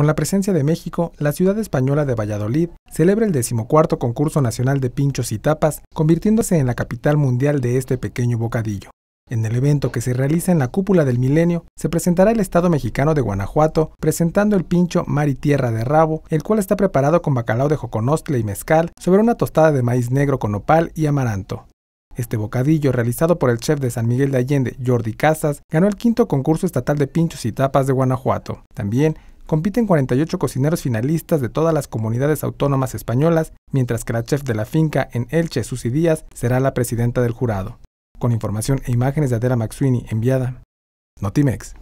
Con la presencia de México, la ciudad española de Valladolid celebra el decimocuarto concurso nacional de pinchos y tapas, convirtiéndose en la capital mundial de este pequeño bocadillo. En el evento que se realiza en la cúpula del milenio, se presentará el Estado mexicano de Guanajuato presentando el pincho Mar y Tierra de Rabo, el cual está preparado con bacalao de joconostle y mezcal sobre una tostada de maíz negro con opal y amaranto. Este bocadillo, realizado por el chef de San Miguel de Allende, Jordi Casas, ganó el quinto concurso estatal de pinchos y tapas de Guanajuato. También compiten 48 cocineros finalistas de todas las comunidades autónomas españolas, mientras que la chef de la finca en Elche, Susi Díaz, será la presidenta del jurado. Con información e imágenes de Adela Maxwini enviada. Notimex.